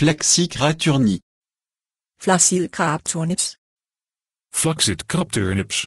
Flexicrapturnips. Flexicrapturnips. turnips.